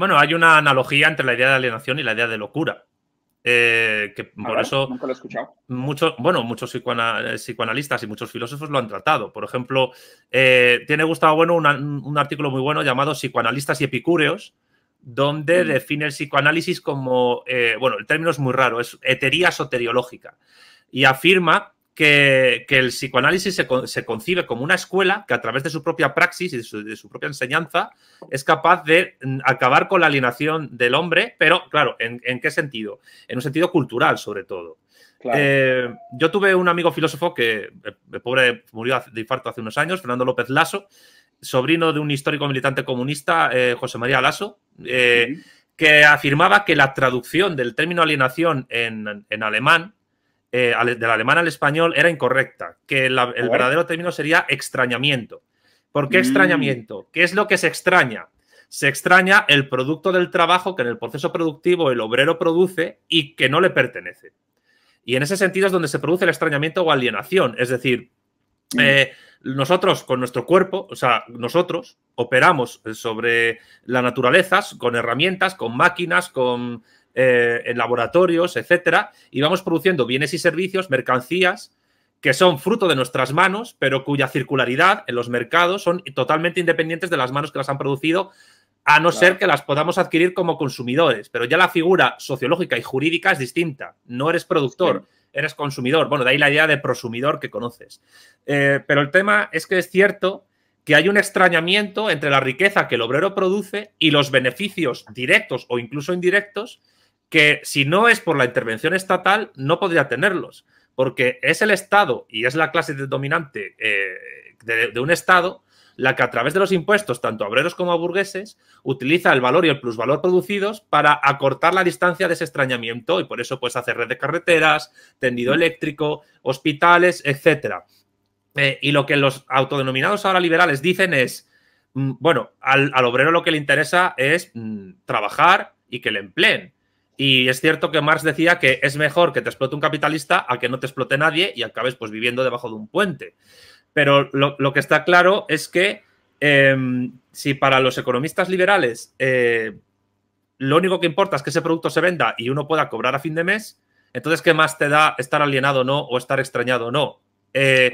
Bueno, hay una analogía entre la idea de alienación y la idea de locura. Eh, que por eso muchos bueno muchos eh, psicoanalistas y muchos filósofos lo han tratado por ejemplo eh, tiene Gustavo Bueno un artículo muy bueno llamado psicoanalistas y epicúreos donde mm. define el psicoanálisis como bueno el término es muy raro es etería soteriológica y afirma que, el psicoanálisis se, concibe como una escuela que a través de su propia praxis y de su, propia enseñanza es capaz de mm, acabar con la alienación del hombre, pero claro, ¿en, qué sentido? En un sentido cultural sobre todo. Eh, yo tuve un amigo filósofo que, eh, eh, pobre, murió de infarto hace unos años, Fernando López Lasso, sobrino de un histórico militante comunista, José María Lasso, que afirmaba que la traducción del término alienación en alemán eh, del alemán al español era incorrecta, que el verdadero término sería extrañamiento. ¿Por qué mm. extrañamiento? ¿Qué es lo que se extraña? Se extraña el producto del trabajo que en el proceso productivo el obrero produce y que no le pertenece. Y en ese sentido es donde se produce el extrañamiento o alienación. Es decir, mm. eh, nosotros con nuestro cuerpo, o sea, nosotros operamos sobre la naturaleza con herramientas, con máquinas, con eh, en laboratorios, etcétera, y vamos produciendo bienes y servicios, mercancías que son fruto de nuestras manos, pero cuya circularidad en los mercados son totalmente independientes de las manos que las han producido, a no ser que las podamos adquirir como consumidores. Pero ya la figura sociológica y jurídica es distinta. No eres productor, eres consumidor. Bueno, de ahí la idea de prosumidor que conoces. Eh, pero el tema es que es cierto que hay un extrañamiento entre la riqueza que el obrero produce y los beneficios directos o incluso indirectos que si no es por la intervención estatal, no podría tenerlos, porque es el Estado y es la clase dominante eh, de, un Estado la que a través de los impuestos, tanto a obreros como a burgueses, utiliza el valor y el plusvalor producidos para acortar la distancia de ese extrañamiento y por eso pues hace red de carreteras, tendido eléctrico, hospitales, etc. Eh, y lo que los autodenominados ahora liberales dicen es, mm, bueno, al, obrero lo que le interesa es mm, trabajar y que le empleen y es cierto que Marx decía que es mejor que te explote un capitalista a que no te explote nadie y acabes pues viviendo debajo de un puente. Pero lo, que está claro es que em, si para los economistas liberales eh, lo único que importa es que ese producto se venda y uno pueda cobrar a fin de mes, entonces ¿qué más te da estar alienado o no o estar extrañado o no? Eh,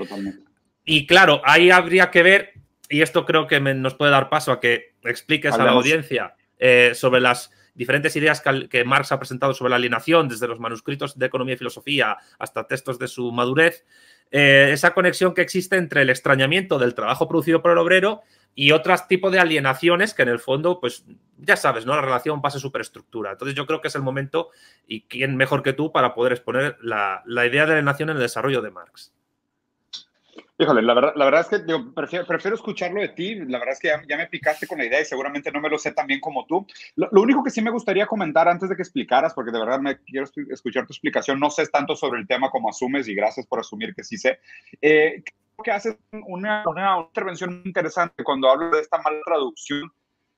y claro, ahí habría que ver, y esto creo que nos puede dar paso a que expliques a la audiencia eh, sobre las diferentes ideas que, Marx ha presentado sobre la alienación, desde los manuscritos de economía y filosofía hasta textos de su madurez, eh, esa conexión que existe entre el extrañamiento del trabajo producido por el obrero y otros tipos de alienaciones que en el fondo, pues ya sabes, ¿no? La relación en superestructura. Entonces yo creo que es el momento, y quién mejor que tú, para poder exponer la, la idea de alienación en el desarrollo de Marx. Híjole, la verdad, la verdad es que prefiero, escucharlo de ti. La verdad es que ya, me picaste con la idea y seguramente no me lo sé tan bien como tú. Lo, único que sí me gustaría comentar antes de que explicaras, porque de verdad me quiero escuchar tu explicación, no sé tanto sobre el tema como asumes y gracias por asumir que sí sé. Eh, creo que haces una, una intervención interesante cuando hablo de esta mala traducción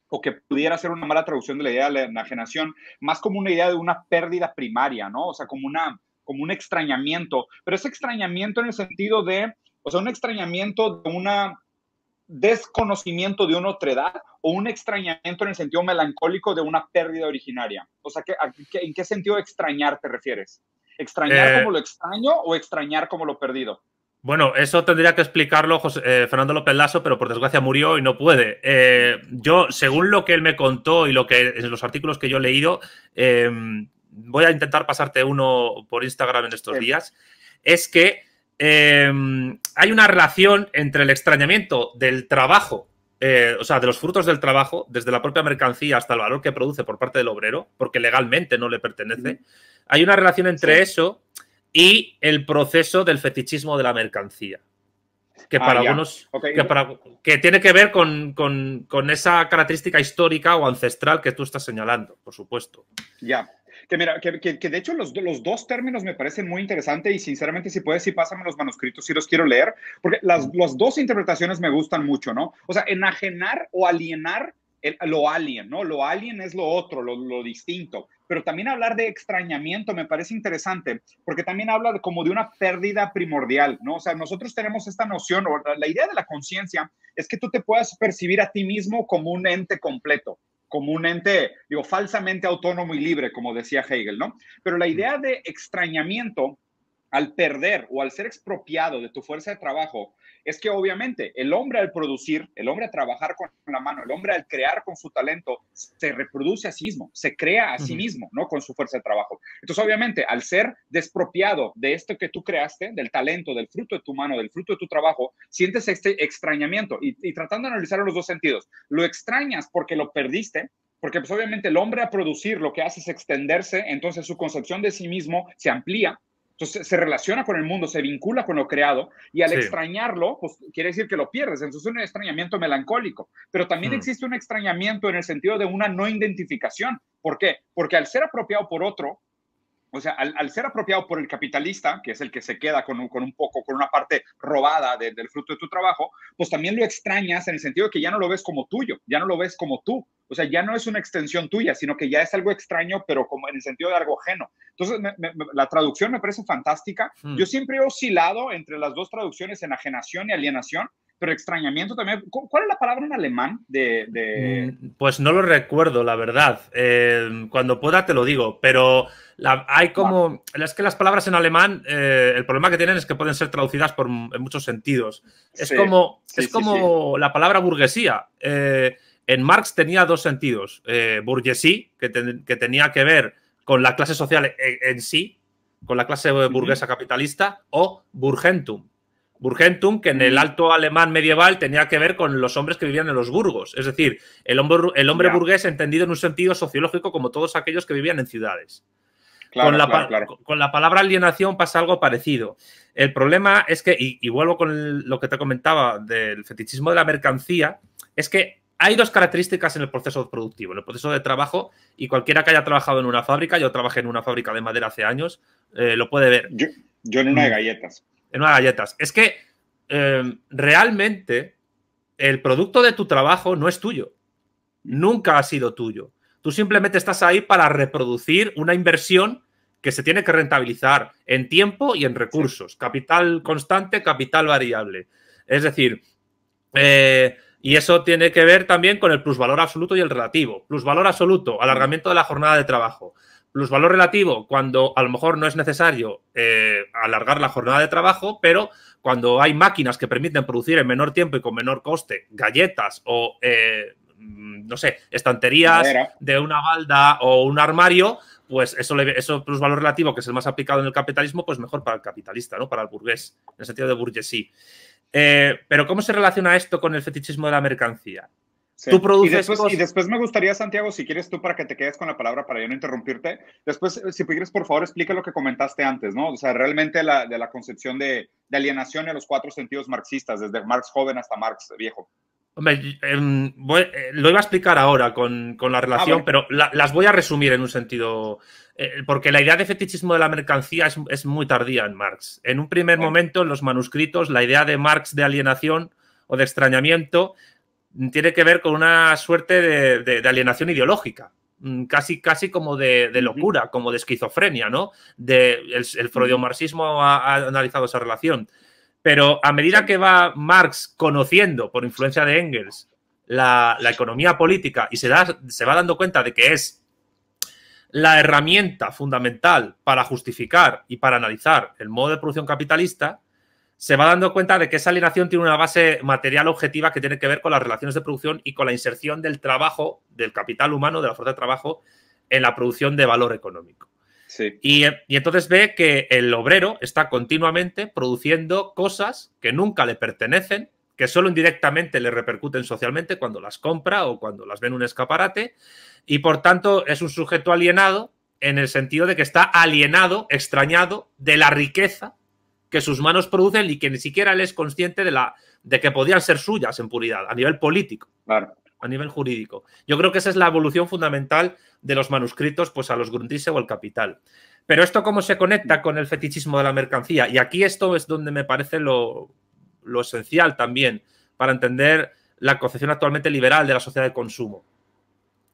o que pudiera ser una mala traducción de la idea de la enajenación, más como una idea de una pérdida primaria, ¿no? O sea, como una como un extrañamiento, pero ese extrañamiento en el sentido de o sea, un extrañamiento de una desconocimiento de una edad o un extrañamiento en el sentido melancólico de una pérdida originaria. O sea, ¿qué, ¿en qué sentido extrañar te refieres? ¿Extrañar eh, como lo extraño o extrañar como lo perdido? Bueno, eso tendría que explicarlo José, eh, Fernando López Lasso, pero por desgracia murió y no puede. Eh, yo, según lo que él me contó y lo que en los artículos que yo he leído, voy a intentar pasarte uno por Instagram en estos días, es que Em, hay una relación entre el extrañamiento del trabajo, eh, o sea, de los frutos del trabajo, desde la propia mercancía hasta el valor que produce por parte del obrero, porque legalmente no le pertenece. Hay una relación entre eso y el proceso del fetichismo de la mercancía. Ah, que para algunos que, tiene que ver con, esa característica histórica o ancestral que tú estás señalando, por supuesto. Ya. Que mira, que, de hecho los, dos términos me parecen muy interesantes y sinceramente si puedes, sí pásame los manuscritos si los quiero leer, porque las, dos interpretaciones me gustan mucho, ¿no? O sea, enajenar o alienar lo alien, ¿no? Lo alien es lo otro, lo distinto pero también hablar de extrañamiento me parece interesante, porque también habla como de una pérdida primordial, ¿no? O sea, nosotros tenemos esta noción, o la, idea de la conciencia es que tú te puedas percibir a ti mismo como un ente completo, como un ente, digo, falsamente autónomo y libre, como decía Hegel, ¿no? Pero la idea de extrañamiento al perder o al ser expropiado de tu fuerza de trabajo, es que obviamente el hombre al producir, el hombre a trabajar con la mano, el hombre al crear con su talento, se reproduce a sí mismo, se crea a sí mismo, ¿no? Con su fuerza de trabajo. Entonces, obviamente, al ser despropiado de esto que tú creaste, del talento, del fruto de tu mano, del fruto de tu trabajo, sientes este extrañamiento y, tratando de analizarlo en los dos sentidos. Lo extrañas porque lo perdiste, porque pues obviamente el hombre a producir lo que hace es extenderse, entonces su concepción de sí mismo se amplía, entonces se relaciona con el mundo, se vincula con lo creado y al extrañarlo, pues quiere decir que lo pierdes. Entonces es un extrañamiento melancólico, pero también mm. existe un extrañamiento en el sentido de una no identificación. ¿Por qué? Porque al ser apropiado por otro, o sea, al, ser apropiado por el capitalista, que es el que se queda con un, poco, con una parte robada del fruto de tu trabajo, pues también lo extrañas en el sentido de que ya no lo ves como tuyo, ya no lo ves como tú, o sea, ya no es una extensión tuya, sino que ya es algo extraño, pero como en el sentido de algo ajeno. Entonces, la traducción me parece fantástica. Hmm. Yo siempre he oscilado entre las dos traducciones, enajenación y alienación, pero extrañamiento también. ¿Cuál es la palabra en alemán de...? Mm, pues no lo recuerdo, la verdad. Eh, cuando pueda te lo digo, pero hay como... Es que las palabras en alemán, eh, el problema que tienen es que pueden ser traducidas por, en muchos sentidos. Es como, es como la palabra burguesía. Eh, en Marx tenía dos sentidos. Eh, burguesí, que, tenía que ver con la clase social e, en, sí, con la clase burguesa capitalista, o burgentum. Burgentum, que en el alto alemán medieval tenía que ver con los hombres que vivían en los burgos, es decir, el hombre, el hombre burgués entendido en un sentido sociológico como todos aquellos que vivían en ciudades. con, la, palabra alienación pasa algo parecido. El problema es que, y, vuelvo con lo que te comentaba del fetichismo de la mercancía, es que hay dos características en el proceso productivo, en el proceso de trabajo, y cualquiera que haya trabajado en una fábrica, yo trabajé en una fábrica de madera hace años, eh, lo puede ver. Yo, en una de mm. galletas. En una de galletas. Es que em, realmente el producto de tu trabajo no es tuyo. Nunca ha sido tuyo. Tú simplemente estás ahí para reproducir una inversión que se tiene que rentabilizar en tiempo y en recursos. Capital constante, capital variable. Es decir, eh, y eso tiene que ver también con el plusvalor absoluto y el relativo. Plusvalor absoluto, alargamiento de la jornada de trabajo. Plusvalor relativo, cuando a lo mejor no es necesario eh, alargar la jornada de trabajo, pero cuando hay máquinas que permiten producir en menor tiempo y con menor coste galletas o, eh, no sé, estanterías de una balda o un armario, pues eso, eso plusvalor relativo, que es el más aplicado en el capitalismo, pues mejor para el capitalista, ¿no? Para el burgués, en el sentido de burguesía. Eh, pero ¿cómo se relaciona esto con el fetichismo de la mercancía? Tú produces y, después, me gustaría, Santiago, si quieres tú, para que te quedes con la palabra, para yo no interrumpirte, después, eh, si pudieras, por favor, explica lo que comentaste antes, ¿no? O sea, realmente la, de la concepción de, de alienación en los cuatro sentidos marxistas, desde Marx joven hasta Marx viejo. Hombre, em, eh, lo iba a explicar ahora con, la ah, relación, pero las voy a resumir en un sentido, eh, porque la idea de fetichismo de la mercancía es, muy tardía en Marx. En un primer momento, en los manuscritos, la idea de Marx de alienación o de extrañamiento mm, tiene que ver con una suerte de, alienación ideológica, mm, casi, casi como de, locura, como de esquizofrenia, ¿no? De, el, el marxismo ha analizado esa relación. Pero a medida que va Marx conociendo, por influencia de Engels, la, economía política y se, se va dando cuenta de que es la herramienta fundamental para justificar y para analizar el modo de producción capitalista, se va dando cuenta de que esa alineación tiene una base material objetiva que tiene que ver con las relaciones de producción y con la inserción del trabajo, del capital humano, de la fuerza de trabajo, en la producción de valor económico. Y, entonces ve que el obrero está continuamente produciendo cosas que nunca le pertenecen, que solo indirectamente le repercuten socialmente cuando las compra o cuando las ve en un escaparate, y por tanto es un sujeto alienado en el sentido de que está alienado, extrañado de la riqueza que sus manos producen y que ni siquiera él es consciente de, la, de que podían ser suyas en puridad a nivel político. Claro a nivel jurídico. Yo creo que esa es la evolución fundamental de los manuscritos pues a los Grundrisse o el Capital. Pero esto cómo se conecta con el fetichismo de la mercancía. Y aquí esto es donde me parece lo, lo esencial también para entender la concepción actualmente liberal de la sociedad de consumo.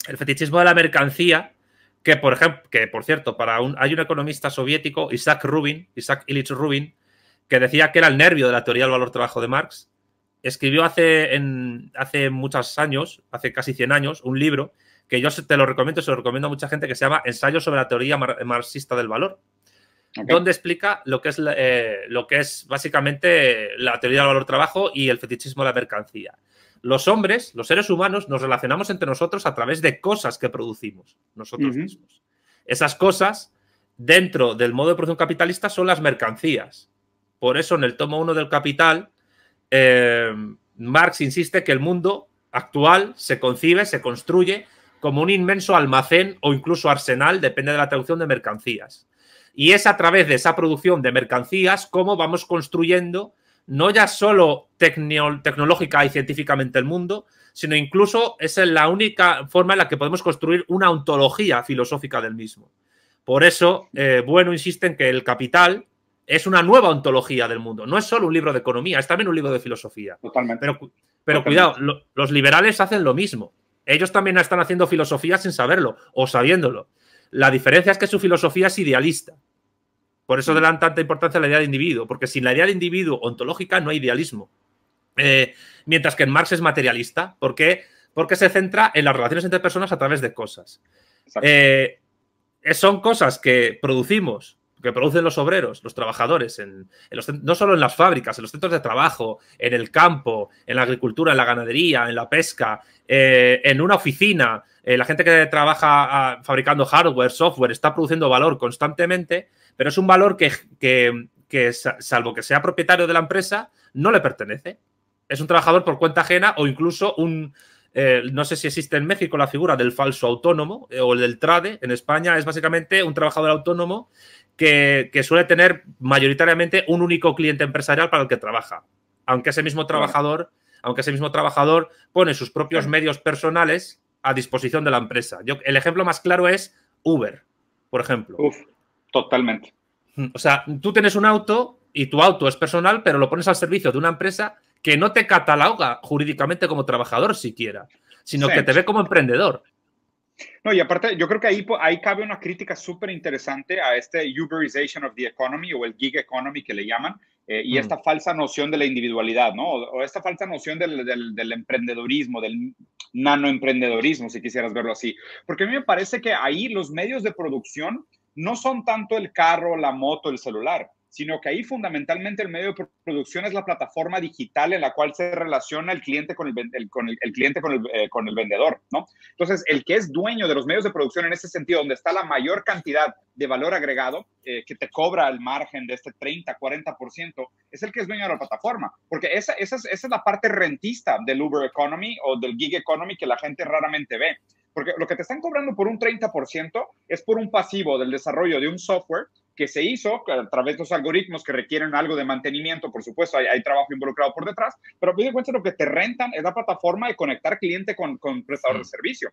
El fetichismo de la mercancía, que por ejemplo, que por cierto, para un, hay un economista soviético, Isaac Rubin, Isaac Illich Rubin, que decía que era el nervio de la teoría del valor trabajo de Marx, escribió hace, hace muchos años, hace casi 100 años, un libro que yo te lo recomiendo, se lo recomiendo a mucha gente, que se llama Ensayo sobre la teoría marxista del valor, donde explica lo que, es, eh, lo que es básicamente la teoría del valor-trabajo y el fetichismo de la mercancía. Los hombres, los seres humanos, nos relacionamos entre nosotros a través de cosas que producimos nosotros mismos. Esas cosas, dentro del modo de producción capitalista, son las mercancías. Por eso, en el tomo 1 del Capital, Em, Marx insiste que el mundo actual se concibe, se construye como un inmenso almacén o incluso arsenal, depende de la traducción de mercancías. Y es a través de esa producción de mercancías cómo vamos construyendo no ya solo tecnológica y científicamente el mundo, sino incluso es la única forma en la que podemos construir una ontología filosófica del mismo. Por eso, eh, Bueno insiste en que el capital es una nueva ontología del mundo. No es solo un libro de economía, es también un libro de filosofía. Totalmente. Pero, cuidado, los liberales hacen lo mismo. Ellos también están haciendo filosofía sin saberlo o sabiéndolo. La diferencia es que su filosofía es idealista. Por eso le dan tanta importancia a la idea de individuo, porque sin la idea de individuo ontológica no hay idealismo. Eh, mientras que en Marx es materialista, ¿por qué? Porque se centra en las relaciones entre personas a través de cosas. Eh, son cosas que producimos que producen los obreros, los trabajadores, no solo en las fábricas, en los centros de trabajo, en el campo, en la agricultura, en la ganadería, en la pesca, eh, en una oficina, eh, la gente que trabaja ah, fabricando hardware, software, está produciendo valor constantemente, pero es un valor que, que, que, salvo que sea propietario de la empresa, no le pertenece. Es un trabajador por cuenta ajena o incluso un, eh, no sé si existe en México la figura del falso autónomo eh, o el del TRADE. En España es básicamente un trabajador autónomo que, suele tener mayoritariamente un único cliente empresarial para el que trabaja. Aunque ese mismo trabajador, aunque ese mismo trabajador pone sus propios medios personales a disposición de la empresa. el ejemplo más claro es Uber, por ejemplo. totalmente. O sea, tú tienes un auto y tu auto es personal, pero lo pones al servicio de una empresa que no te cataloga jurídicamente como trabajador siquiera, sino que te ve como emprendedor. No, y aparte, yo creo que ahí, ahí cabe una crítica súper interesante a este Uberization of the Economy o el gig economy que le llaman, eh, y mm. esta falsa noción de la individualidad, ¿no? O, esta falsa noción del, emprendedorismo, del nano del nanoemprendedorismo, si quisieras verlo así. Porque a mí me parece que ahí los medios de producción no son tanto el carro, la moto, el celular sino que ahí fundamentalmente el medio de producción es la plataforma digital en la cual se relaciona el cliente con el, con el, cliente eh, con el, vendedor, ¿no? Entonces, el que es dueño de los medios de producción en ese sentido, donde está la mayor cantidad de valor agregado eh, que te cobra el margen de este 30, 40%, es el que es dueño de la plataforma, porque esa, esa es la parte rentista del Uber Economy o del gig economy que la gente raramente ve. Porque lo que te están cobrando por un 30% es por un pasivo del desarrollo de un software que se hizo a través de los algoritmos que requieren algo de mantenimiento, por supuesto, hay, trabajo involucrado por detrás, pero a fin de cuentas lo que te rentan es la plataforma de conectar cliente con, con prestador de mm. servicio.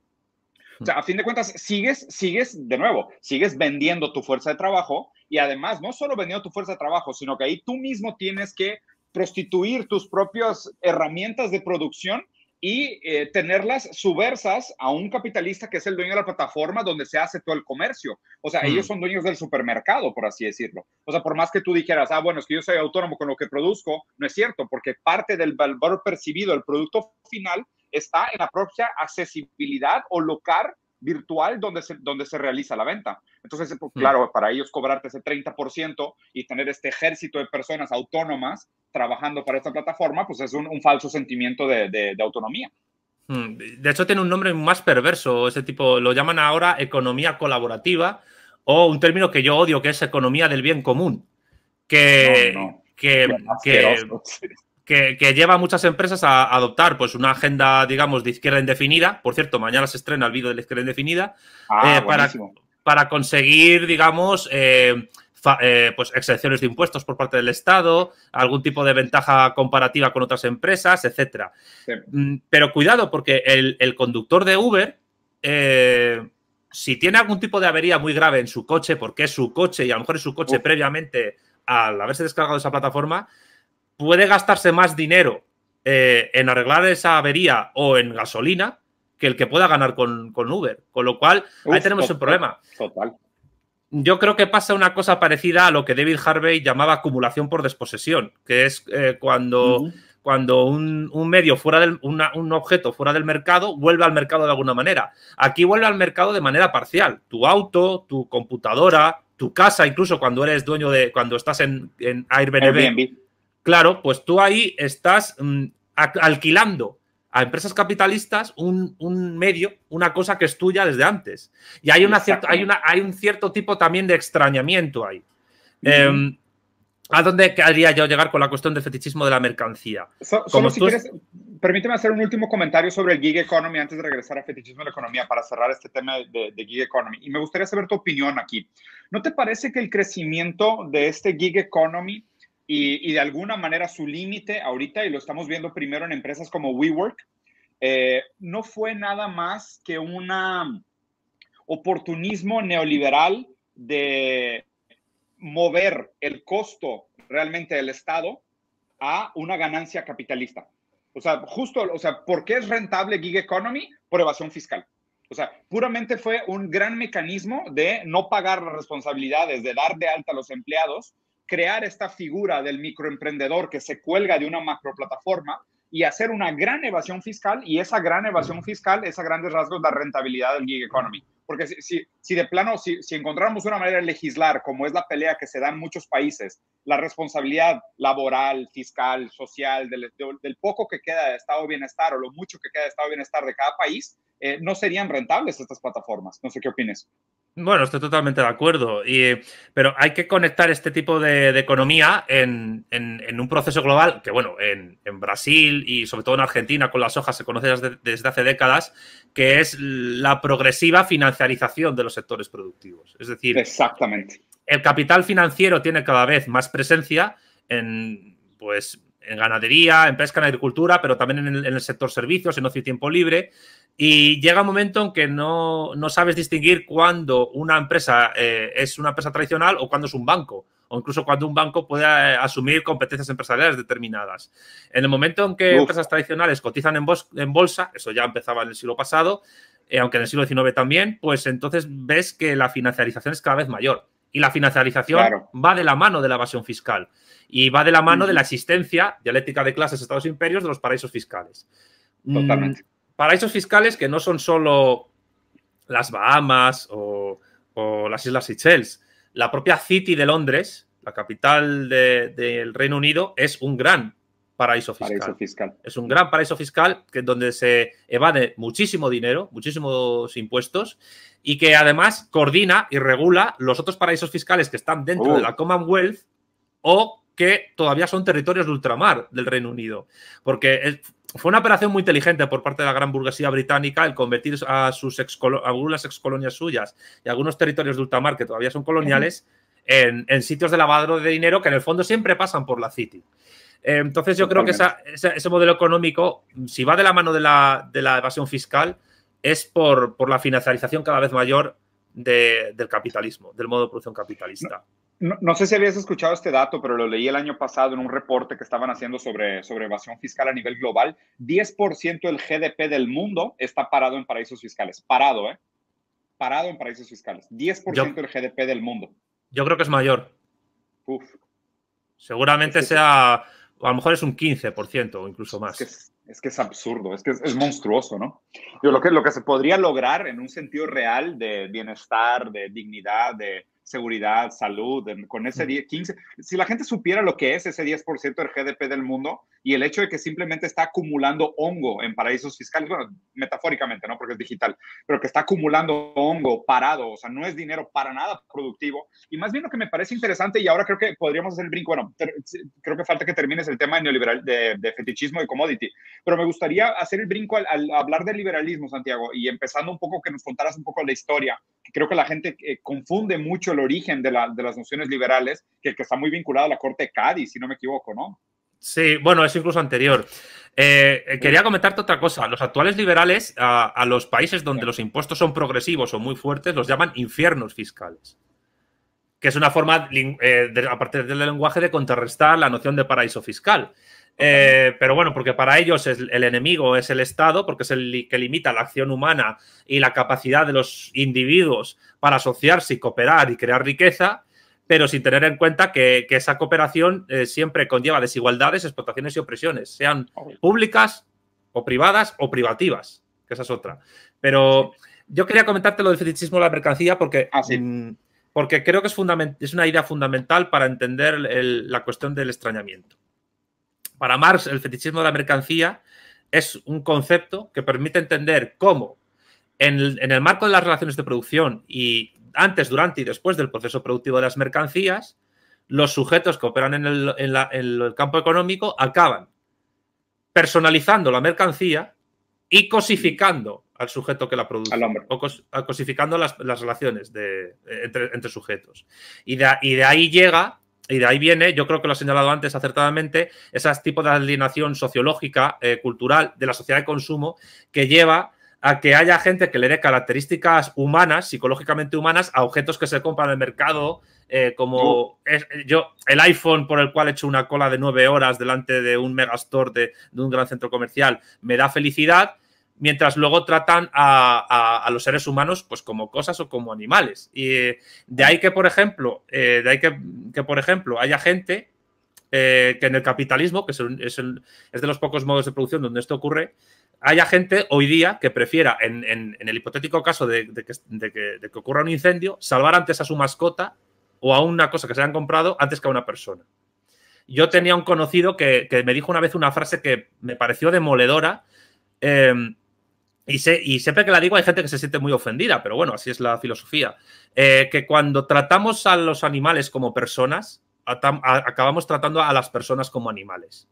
O mm. sea, a fin de cuentas, sigues, sigues, de nuevo, sigues vendiendo tu fuerza de trabajo y además no solo vendiendo tu fuerza de trabajo, sino que ahí tú mismo tienes que prostituir tus propias herramientas de producción y eh, tenerlas subversas a un capitalista que es el dueño de la plataforma donde se hace todo el comercio. O sea, ellos mm. son dueños del supermercado, por así decirlo. O sea, por más que tú dijeras, ah, bueno, es que yo soy autónomo con lo que produzco, no es cierto, porque parte del valor percibido del producto final está en la propia accesibilidad o local virtual donde se, donde se realiza la venta. Entonces, eh, pues, hmm. claro, para ellos cobrarte ese 30% y tener este ejército de personas autónomas trabajando para esta plataforma, pues es un, falso sentimiento de, autonomía. Hmm, de hecho, tiene un nombre más perverso, ese tipo, lo llaman ahora economía colaborativa o un término que yo odio, que es economía del bien común, que, que, que, lleva a muchas empresas a adoptar pues una agenda, digamos, de izquierda indefinida. Por cierto, mañana se estrena el vídeo de la izquierda indefinida. Ah, eh, para, conseguir, digamos, eh, eh, pues exenciones de impuestos por parte del Estado, algún tipo de ventaja comparativa con otras empresas, etc. Mm, pero cuidado, porque el, conductor de Uber si tiene algún tipo de avería muy grave en su coche, porque es su coche y a lo mejor es su coche previamente al haberse descargado esa plataforma, puede gastarse más dinero eh, en arreglar esa avería o en gasolina que el que pueda ganar con, Uber. Con lo cual, ahí tenemos un problema. Total. Yo creo que pasa una cosa parecida a lo que David Harvey llamaba acumulación por desposesión, que es eh, cuando, cuando un, medio fuera del, un objeto fuera del mercado vuelve al mercado de alguna manera. Aquí vuelve al mercado de manera parcial. Tu auto, tu computadora, tu casa, incluso cuando eres dueño de, cuando estás en, en Airbnb Claro, pues tú ahí estás mm, alquilando a empresas capitalistas un, medio, una cosa que es tuya desde antes. Y hay, una cierto, hay, una, hay un cierto tipo también de extrañamiento ahí. Em, ¿A dónde querría yo llegar con la cuestión del fetichismo de la mercancía? Como si quieres, permíteme hacer un último comentario sobre el gig economy antes de regresar a fetichismo de la economía para cerrar este tema de, de, gig economy. Y me gustaría saber tu opinión aquí. ¿No te parece que el crecimiento de este gig economy y, de alguna manera su límite ahorita, y lo estamos viendo primero en empresas como WeWork, eh, no fue nada más que un oportunismo neoliberal de mover el costo realmente del Estado a una ganancia capitalista. O sea, justo, o sea, ¿por qué es rentable gig economy? Por evasión fiscal. O sea, puramente fue un gran mecanismo de no pagar las responsabilidades, de dar de alta a los empleados crear esta figura del microemprendedor que se cuelga de una macroplataforma y hacer una gran evasión fiscal y esa gran evasión fiscal es a grandes rasgos la rentabilidad del gig economy. Porque si, si, de plano, si, si, encontramos una manera de legislar, como es la pelea que se da en muchos países, la responsabilidad laboral, fiscal, social, del, del poco que queda de estado bienestar o lo mucho que queda de estado bienestar de cada país, eh, no serían rentables estas plataformas. No sé qué opinas. Bueno, estoy totalmente de acuerdo, y, pero hay que conectar este tipo de, economía en, un proceso global que, bueno, en, Brasil y sobre todo en Argentina con las hojas se conoce desde, hace décadas, que es la progresiva financiarización de los sectores productivos. Es decir, exactamente. El capital financiero tiene cada vez más presencia en, pues, en ganadería, en pesca, en agricultura, pero también en el, sector servicios, en ocio y tiempo libre. Y llega un momento en que no, sabes distinguir cuándo una empresa eh, es una empresa tradicional o cuándo es un banco, o incluso cuando un banco puede eh, asumir competencias empresariales determinadas. En el momento en que empresas tradicionales cotizan en, bolsa, eso ya empezaba en el siglo pasado, eh, aunque en el siglo XIX también, pues entonces ves que la financiarización es cada vez mayor. Y la financiarización va de la mano de la evasión fiscal. Y va de la mano de la existencia, dialéctica de clases, estados e imperios, de los paraísos fiscales. Mm, Totalmente. paraísos fiscales que no son solo las Bahamas o, las Islas Seychelles. La propia City de Londres, la capital del Reino Unido, es un gran paraíso fiscal. Es un gran paraíso fiscal que, donde se evade muchísimo dinero, muchísimos impuestos y que además coordina y regula los otros paraísos fiscales que están dentro de uh. la Commonwealth o que todavía son territorios de ultramar del Reino Unido. Porque fue una operación muy inteligente por parte de la gran burguesía británica el convertir a sus algunas excolonias suyas y algunos territorios de ultramar que todavía son coloniales en, sitios de lavado de dinero que en el fondo siempre pasan por la City. Entonces yo creo que ese, modelo económico, si va de la mano de la, evasión fiscal, es por, la financiarización cada vez mayor del capitalismo, del modo de producción capitalista. No, sé si habías escuchado este dato, pero lo leí el año pasado en un reporte que estaban haciendo sobre, sobre evasión fiscal a nivel global. 10% del GDP del mundo está parado en paraísos fiscales. Parado, ¿eh? Parado en paraísos fiscales. 10% del GDP del mundo. Yo creo que es mayor. Uf. Seguramente sea, a lo mejor es un 15% o incluso más. Es que es, absurdo, es que es, monstruoso, ¿no? Yo, lo, que, lo que se podría lograr en un sentido real de bienestar, de dignidad, de seguridad, salud, con ese 10, 15, si la gente supiera lo que es ese 10% del GDP del mundo, y el hecho de que simplemente está acumulando hongo en paraísos fiscales, bueno, metafóricamente, ¿no? Porque es digital, pero que está acumulando hongo parado, o sea, no es dinero para nada productivo. Y más bien lo que me parece interesante, y ahora creo que podríamos hacer el brinco, bueno, creo que falta que termines el tema de neoliberal, de, fetichismo y commodity, pero me gustaría hacer el brinco al, hablar del liberalismo, Santiago, y empezando un poco que nos contaras un poco la historia, que creo que la gente eh, confunde mucho el origen de, las nociones liberales, que, que está muy vinculado a la Corte de Cádiz, si no me equivoco, ¿no? Sí, bueno, es incluso anterior. Eh, quería comentarte otra cosa. Los actuales liberales a, los países donde los impuestos son progresivos o muy fuertes los llaman infiernos fiscales, que es una forma, eh, a partir del lenguaje, de contrarrestar la noción de paraíso fiscal. Eh, pero bueno, porque para ellos el enemigo es el Estado, porque es el que limita la acción humana y la capacidad de los individuos para asociarse y cooperar y crear riqueza pero sin tener en cuenta que, esa cooperación eh, siempre conlleva desigualdades, explotaciones y opresiones, sean públicas o privadas o privativas, que esa es otra. Pero yo quería comentarte lo del fetichismo de la mercancía porque, ah, mm, porque creo que es, una idea fundamental para entender la cuestión del extrañamiento. Para Marx, el fetichismo de la mercancía es un concepto que permite entender cómo en el marco de las relaciones de producción y antes, durante y después del proceso productivo de las mercancías, los sujetos que operan en el, campo económico acaban personalizando la mercancía y cosificando al sujeto que la produce, o cosificando las, relaciones de, eh, entre, sujetos. Y de, ahí llega y de ahí viene, yo creo que lo ha señalado antes acertadamente, ese tipo de alienación sociológica, eh, cultural de la sociedad de consumo que lleva a que haya gente que le dé características humanas, psicológicamente humanas, a objetos que se compran en el mercado, eh, como eh, yo, el iPhone por el cual he hecho una cola de nueve horas delante de un megastore de, de un gran centro comercial, me da felicidad, mientras luego tratan a, los seres humanos pues como cosas o como animales. Y eh, de ahí que, por ejemplo, de ahí que, que, por ejemplo, haya gente que en el capitalismo, que es, es, de los pocos modos de producción donde esto ocurre, haya gente hoy día que prefiera, en, el hipotético caso de, que, ocurra un incendio, salvar antes a su mascota o a una cosa que se han comprado antes que a una persona. Yo tenía un conocido que, me dijo una vez una frase que me pareció demoledora em, y, sé, y, siempre que la digo hay gente que se siente muy ofendida, pero bueno, así es la filosofía. Eh, que cuando tratamos a los animales como personas, acabamos tratando a las personas como animales.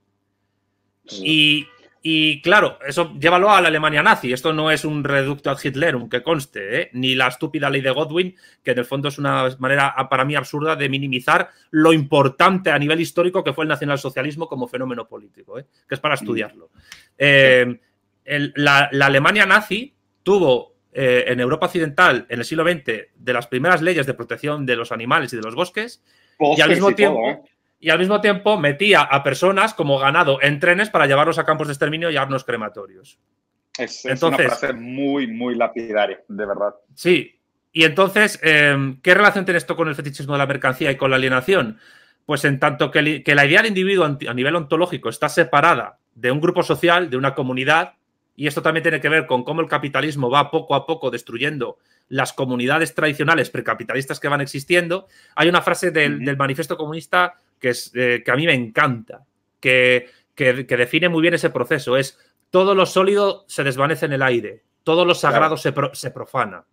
Y y claro, eso llévalo a la Alemania nazi. Esto no es un reducto ad Hitlerum, que conste, ¿eh? ni la estúpida ley de Godwin, que en el fondo es una manera para mí absurda de minimizar lo importante a nivel histórico que fue el nacionalsocialismo como fenómeno político, ¿eh? que es para mm. estudiarlo. Eh, la, Alemania nazi tuvo en Europa Occidental, en el siglo XX, de las primeras leyes de protección de los animales y de los bosques, y al mismo tiempo y al mismo tiempo metía a personas como ganado en trenes para llevarlos a campos de exterminio y a crematorios. Es, una frase muy, muy lapidaria, de verdad. Sí. Y entonces, em, ¿qué relación tiene esto con el fetichismo de la mercancía y con la alienación? Pues en tanto que, la idea del individuo a nivel ontológico está separada de un grupo social, de una comunidad, y esto también tiene que ver con cómo el capitalismo va poco a poco destruyendo las comunidades tradicionales precapitalistas que van existiendo. Hay una frase del, del manifiesto comunista eh, que, a mí me encanta, que, define muy bien ese proceso, es todo lo sólido se desvanece en el aire, todo lo sagrado se profana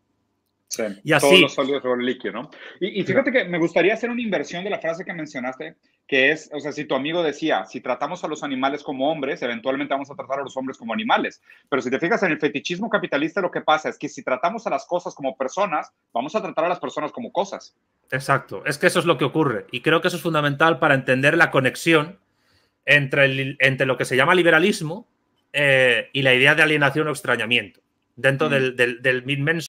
y así. Todos los sólidos son líquido, ¿no? Y, fíjate que me gustaría hacer una inversión de la frase que mencionaste, que es, o sea, si tu amigo decía, si tratamos a los animales como hombres, eventualmente vamos a tratar a los hombres como animales. Pero si te fijas en el fetichismo capitalista, lo que pasa es que si tratamos a las cosas como personas, vamos a tratar a las personas como cosas. Exacto, es que eso es lo que ocurre. Y creo que eso es fundamental para entender la conexión entre, el, entre lo que se llama liberalismo eh, y la idea de alienación o extrañamiento dentro mm. del, del, del inmenso